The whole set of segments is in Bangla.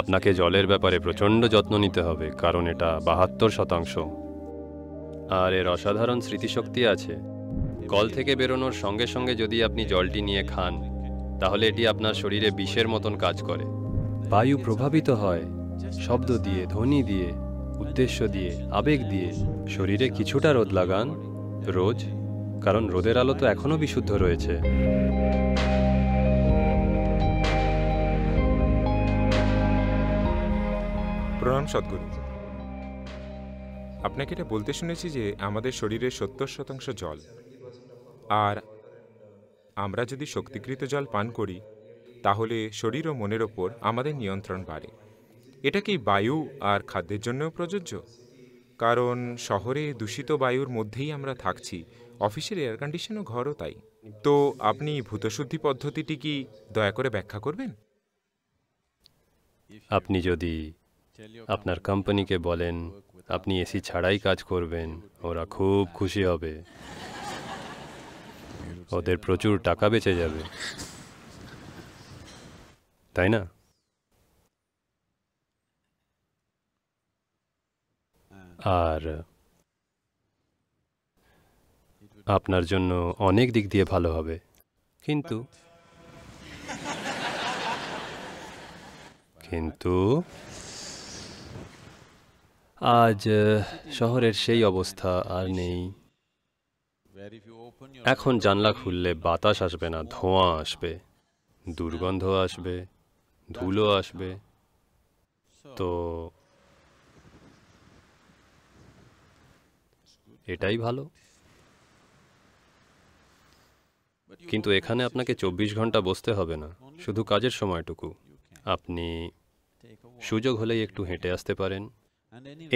আপনাকে জলের ব্যাপারে প্রচণ্ড যত্ন নিতে হবে কারণ এটা বাহাত্তর শতাংশ আর এর অসাধারণ স্মৃতিশক্তি আছে কল থেকে বেরোনোর সঙ্গে সঙ্গে যদি আপনি জলটি নিয়ে খান তাহলে এটি আপনার শরীরে বিষের মতন কাজ করে বায়ু প্রভাবিত হয় শব্দ দিয়ে ধ্বনি দিয়ে উদ্দেশ্য দিয়ে আবেগ দিয়ে শরীরে কিছুটা রোদ লাগান রোজ কারণ রোদের আলো তো এখনও বিশুদ্ধ রয়েছে প্রণাম সদ্গুরু আপনাকে এটা বলতে শুনেছি যে আমাদের শরীরের সত্তর শতাংশ জল আর আমরা যদি শক্তিকৃত জল পান করি তাহলে শরীর ও মনের ওপর আমাদের নিয়ন্ত্রণ বাড়ে এটা কি বায়ু আর খাদ্যের জন্যও প্রযোজ্য কারণ শহরে দূষিত বায়ুর মধ্যেই আমরা থাকছি অফিসের এয়ার কন্ডিশনও ঘরও তাই তো আপনি ভূতশুদ্ধি পদ্ধতিটি কি দয়া করে ব্যাখ্যা করবেন আপনি যদি আপনার কোম্পানিকে বলেন আপনি এসি ছাড়াই কাজ করবেন ওরা খুব খুশি হবে ওদের প্রচুর টাকা বেঁচে যাবে তাই না আর আপনার জন্য অনেক দিক দিয়ে ভালো হবে কিন্তু কিন্তু আজ শহরের সেই অবস্থা আর নেই এখন জানলা খুললে বাতাস আসবে না ধোঁয়া আসবে দুর্গন্ধ আসবে ধুলো আসবে তো এটাই ভালো কিন্তু এখানে আপনাকে চব্বিশ ঘন্টা বসতে হবে না শুধু কাজের সময়টুকু আপনি সুযোগ হলেই একটু হেঁটে আসতে পারেন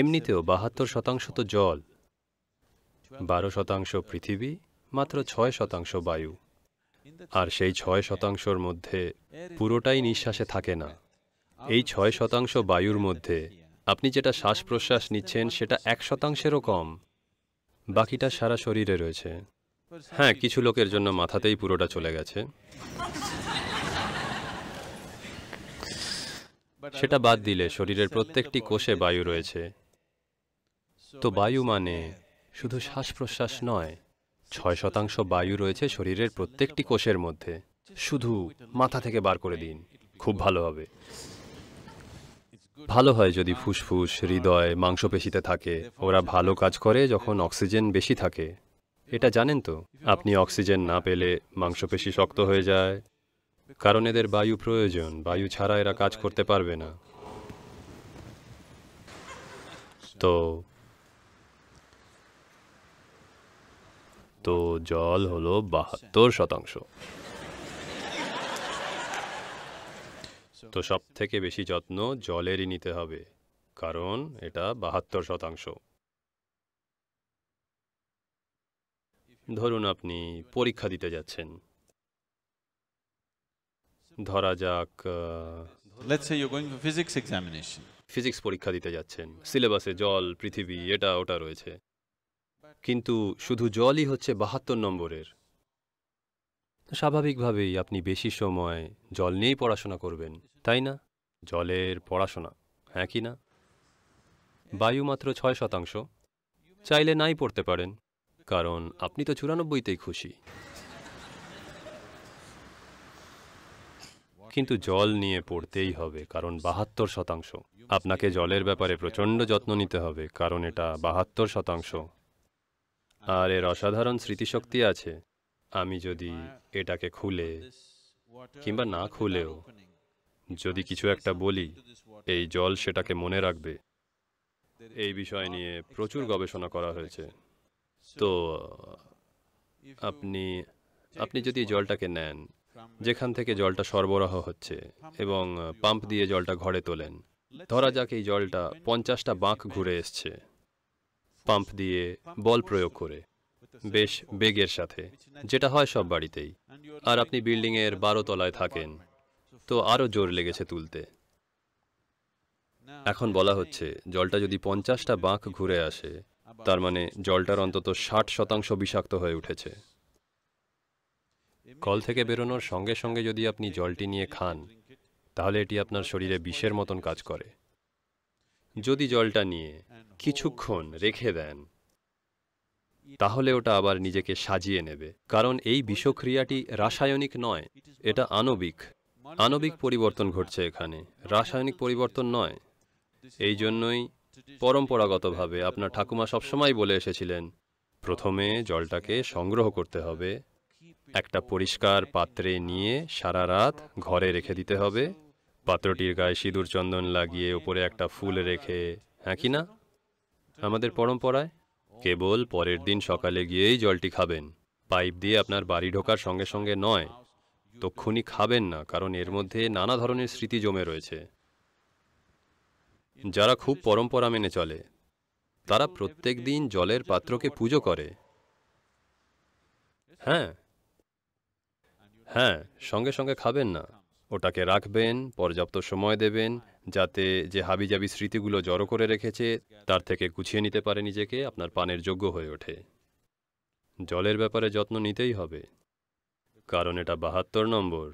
এমনিতেও বাহাত্তর শতাংশ তো জল বারো শতাংশ পৃথিবী মাত্র ছয় শতাংশ বায়ু আর সেই ছয় শতাংশর মধ্যে পুরোটাই নিঃশ্বাসে থাকে না এই ছয় শতাংশ বায়ুর মধ্যে আপনি যেটা শ্বাস প্রশ্বাস নিচ্ছেন সেটা এক শতাংশেরও কম বাকিটা সারা শরীরে রয়েছে হ্যাঁ কিছু লোকের জন্য মাথাতেই পুরোটা চলে গেছে সেটা বাদ দিলে শরীরের প্রত্যেকটি কোষে বায়ু রয়েছে তো বায়ু মানে শুধু শ্বাস প্রশ্বাস নয় ছয় শতাংশ বায়ু রয়েছে শরীরের প্রত্যেকটি কোষের মধ্যে শুধু মাথা থেকে বার করে দিন খুব ভালো হবে ভালো হয় যদি ফুসফুস হৃদয় মাংসপেশিতে থাকে ওরা ভালো কাজ করে যখন অক্সিজেন বেশি থাকে এটা জানেন তো আপনি অক্সিজেন না পেলে মাংসপেশি শক্ত হয়ে যায় কারণ এদের বায়ু প্রয়োজন বায়ু ছাড়া এরা কাজ করতে পারবে না তো তো জল হলো বাহাত্তর শতাংশ তো সব থেকে বেশি যত্ন জলেরই নিতে হবে কারণ এটা বাহাত্তর শতাংশ ধরুন আপনি পরীক্ষা দিতে যাচ্ছেন ধরা যাক let's say you going for physics examination physics পরীক্ষা দিতে যাচ্ছেন সিলেবাসে জল পৃথিবী এটা ওটা রয়েছে কিন্তু শুধু জলই হচ্ছে বাহাত্তর নম্বরের স্বাভাবিকভাবেই আপনি বেশি সময় জল নিয়েই পড়াশোনা করবেন তাই না জলের পড়াশোনা হ্যাঁ কি না বায়ু মাত্র ছয় শতাংশ চাইলে নাই পড়তে পারেন কারণ আপনি তো চুরানব্বইতেই খুশি কিন্তু জল নিয়ে পড়তেই হবে কারণ বাহাত্তর শতাংশ আপনাকে জলের ব্যাপারে প্রচণ্ড যত্ন নিতে হবে কারণ এটা বাহাত্তর শতাংশ আর এর অসাধারণ স্মৃতিশক্তি আছে আমি যদি এটাকে খুলে কিংবা না খুলেও যদি কিছু একটা বলি এই জল সেটাকে মনে রাখবে এই বিষয় নিয়ে প্রচুর গবেষণা করা হয়েছে তো আপনি আপনি যদি জলটাকে নেন যেখান থেকে জলটা সরবরাহ হচ্ছে এবং পাম্প দিয়ে জলটা ঘরে তোলেন ধরা যাক এই জলটা পঞ্চাশটা বাঁক ঘুরে এসছে পাম্প দিয়ে বল প্রয়োগ করে বেশ বেগের সাথে যেটা হয় সব বাড়িতেই আর আপনি বিল্ডিংয়ের বারো তলায় থাকেন তো আরও জোর লেগেছে তুলতে এখন বলা হচ্ছে জলটা যদি পঞ্চাশটা বাঁক ঘুরে আসে তার মানে জলটার অন্তত ষাট শতাংশ বিষাক্ত হয়ে উঠেছে কল থেকে বেরোনোর সঙ্গে সঙ্গে যদি আপনি জলটি নিয়ে খান তাহলে এটি আপনার শরীরে বিষের মতন কাজ করে যদি জলটা নিয়ে কিছুক্ষণ রেখে দেন তাহলে ওটা আবার নিজেকে সাজিয়ে নেবে কারণ এই বিষক্রিয়াটি রাসায়নিক নয় এটা আণবিক আণবিক পরিবর্তন ঘটছে এখানে রাসায়নিক পরিবর্তন নয় এই জন্যই পরম্পরাগতভাবে আপনার ঠাকুমা সবসময় বলে এসেছিলেন প্রথমে জলটাকে সংগ্রহ করতে হবে একটা পরিষ্কার পাত্রে নিয়ে সারা রাত ঘরে রেখে দিতে হবে পাত্রটির গায়ে সিঁদুর চন্দন লাগিয়ে ওপরে একটা ফুল রেখে হ্যাঁ কি না আমাদের পরম্পরায় কেবল পরের দিন সকালে গিয়েই জলটি খাবেন পাইপ দিয়ে আপনার বাড়ি ঢোকার সঙ্গে সঙ্গে নয় তক্ষুনি খাবেন না কারণ এর মধ্যে নানা ধরনের স্মৃতি জমে রয়েছে যারা খুব পরম্পরা মেনে চলে তারা প্রত্যেক দিন জলের পাত্রকে পুজো করে হ্যাঁ হ্যাঁ সঙ্গে সঙ্গে খাবেন না ওটাকে রাখবেন পর্যাপ্ত সময় দেবেন যাতে যে হাবিজাবি স্মৃতিগুলো জড়ো করে রেখেছে তার থেকে গুছিয়ে নিতে পারে নিজেকে আপনার পানের যোগ্য হয়ে ওঠে জলের ব্যাপারে যত্ন নিতেই হবে কারণ এটা বাহাত্তর নম্বর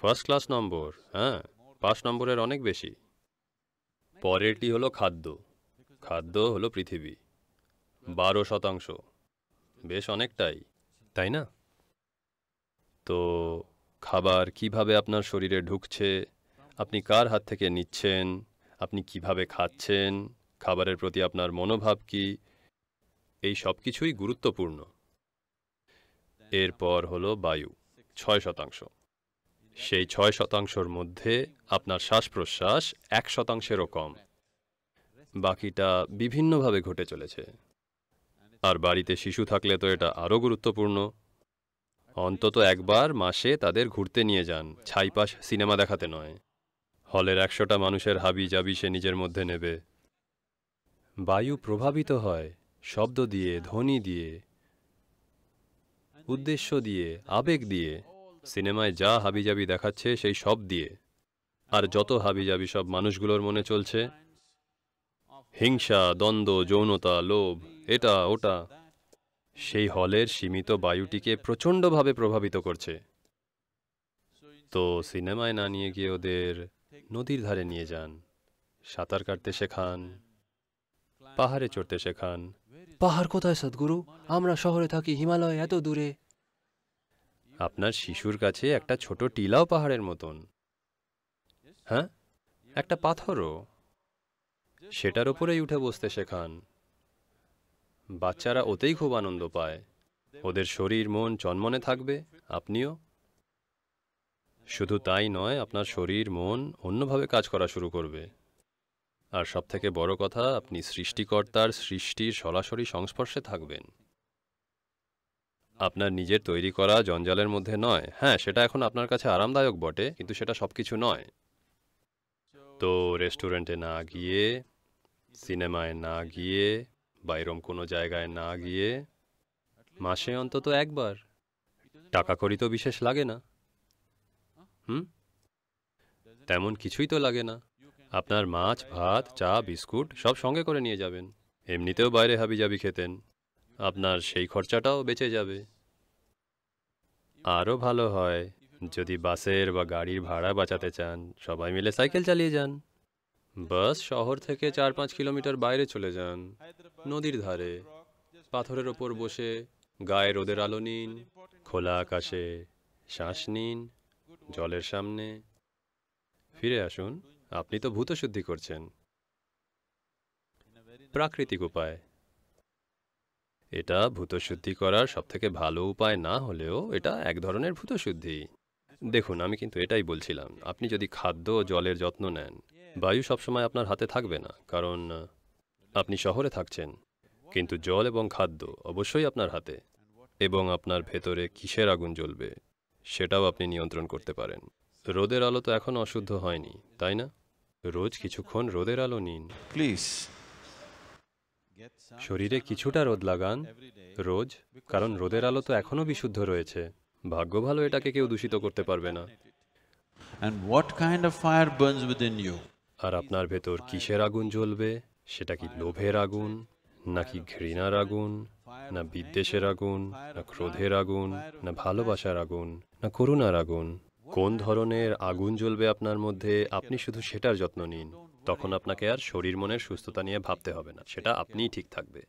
ফার্স্ট ক্লাস নম্বর হ্যাঁ পাঁচ নম্বরের অনেক বেশি পরেরটি হলো খাদ্য খাদ্য হলো পৃথিবী বারো শতাংশ বেশ অনেকটাই তাই না তো খাবার কিভাবে আপনার শরীরে ঢুকছে আপনি কার হাত থেকে নিচ্ছেন আপনি কিভাবে খাচ্ছেন খাবারের প্রতি আপনার মনোভাব কি এই সব কিছুই গুরুত্বপূর্ণ এরপর হল বায়ু ছয় শতাংশ সেই ছয় শতাংশর মধ্যে আপনার শ্বাস প্রশ্বাস এক শতাংশেরও কম বাকিটা বিভিন্নভাবে ঘটে চলেছে আর বাড়িতে শিশু থাকলে তো এটা আরও গুরুত্বপূর্ণ অন্তত একবার মাসে তাদের ঘুরতে নিয়ে যান ছাইপাশ সিনেমা দেখাতে নয় হলের একশোটা মানুষের হাবি যাবি সে নিজের মধ্যে নেবে বায়ু প্রভাবিত হয় শব্দ দিয়ে ধ্বনি দিয়ে উদ্দেশ্য দিয়ে আবেগ দিয়ে সিনেমায় যা হাবিজাবি দেখাচ্ছে সেই সব দিয়ে আর যত হাবিজাবি সব মানুষগুলোর মনে চলছে হিংসা দ্বন্দ্ব যৌনতা লোভ এটা ওটা সেই হলের সীমিত বায়ুটিকে প্রচণ্ডভাবে প্রভাবিত করছে তো সিনেমায় না নিয়ে গিয়ে ওদের নদীর ধারে নিয়ে যান সাঁতার কাটতে শেখান পাহাড়ে চড়তে শেখান পাহাড় কোথায় সদ্গুরু আমরা শহরে থাকি হিমালয় এত দূরে আপনার শিশুর কাছে একটা ছোট টিলাও পাহাড়ের মতন হ্যাঁ একটা পাথরও সেটার ওপরেই উঠে বসতে শেখান বাচ্চারা ওতেই খুব আনন্দ পায় ওদের শরীর মন চনমনে থাকবে আপনিও শুধু তাই নয় আপনার শরীর মন অন্যভাবে কাজ করা শুরু করবে আর সবথেকে বড় কথা আপনি সৃষ্টিকর্তার সৃষ্টির সরাসরি সংস্পর্শে থাকবেন আপনার নিজের তৈরি করা জঞ্জালের মধ্যে নয় হ্যাঁ সেটা এখন আপনার কাছে আরামদায়ক বটে কিন্তু সেটা সব কিছু নয় তো রেস্টুরেন্টে না গিয়ে সিনেমায় না গিয়ে বা এরম কোনো জায়গায় না গিয়ে মাসে অন্তত একবার টাকা করি তো বিশেষ লাগে না হুম তেমন কিছুই তো লাগে না আপনার মাছ ভাত চা বিস্কুট সব সঙ্গে করে নিয়ে যাবেন এমনিতেও বাইরে হাবিজাবি খেতেন আপনার সেই খরচাটাও বেঁচে যাবে আরও ভালো হয় যদি বাসের বা গাড়ির ভাড়া বাঁচাতে চান সবাই মিলে সাইকেল চালিয়ে যান বাস শহর থেকে চার পাঁচ কিলোমিটার বাইরে চলে যান নদীর ধারে পাথরের ওপর বসে গায়ে রোদের আলো নিন খোলা আকাশে শ্বাস নিন জলের সামনে ফিরে আসুন আপনি তো ভূত শুদ্ধি করছেন প্রাকৃতিক উপায় এটা ভূতশুদ্ধি করার সবথেকে ভালো উপায় না হলেও এটা এক ধরনের ভূতশুদ্ধি দেখুন আমি কিন্তু এটাই বলছিলাম আপনি যদি খাদ্য ও জলের যত্ন নেন বায়ু সবসময় আপনার হাতে থাকবে না কারণ আপনি শহরে থাকছেন কিন্তু জল এবং খাদ্য অবশ্যই আপনার হাতে এবং আপনার ভেতরে কিসের আগুন জ্বলবে সেটাও আপনি নিয়ন্ত্রণ করতে পারেন রোদের আলো তো এখন অশুদ্ধ হয়নি তাই না রোজ কিছুক্ষণ রোদের আলো নিন প্লিজ শরীরে কিছুটা রোদ লাগান রোজ কারণ রোদের আলো তো এখনও বিশুদ্ধ রয়েছে ভাগ্য ভালো এটাকে কেউ দূষিত করতে পারবে না আর আপনার ভেতর কিসের আগুন জ্বলবে সেটা কি লোভের আগুন নাকি ঘৃণার আগুন না বিদ্বেষের আগুন না ক্রোধের আগুন না ভালোবাসার আগুন না করুণার আগুন কোন ধরনের আগুন জ্বলবে আপনার মধ্যে আপনি শুধু সেটার যত্ন নিন তখন আপনাকে আর শরীর মনের সুস্থতা নিয়ে ভাবতে হবে না সেটা আপনিই ঠিক থাকবে